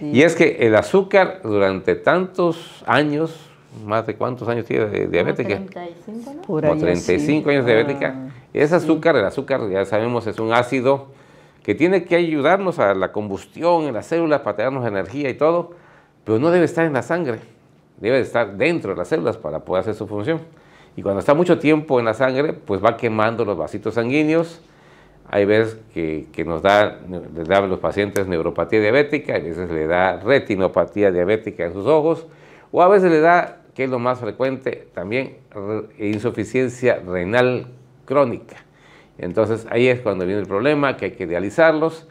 Y es que el azúcar durante tantos años, más de cuántos años tiene de diabética? 35, ¿no? 35 años de diabética. Ah, ese azúcar, el azúcar ya sabemos es un ácido que tiene que ayudarnos a la combustión en las células para darnos energía y todo, pero no debe estar en la sangre, debe estar dentro de las células para poder hacer su función. Y cuando está mucho tiempo en la sangre, pues va quemando los vasitos sanguíneos, hay veces que, nos da, les da a los pacientes neuropatía diabética, a veces le da retinopatía diabética en sus ojos, o a veces le da, que es lo más frecuente, también insuficiencia renal crónica. Entonces ahí es cuando viene el problema, que hay que idealizarlos,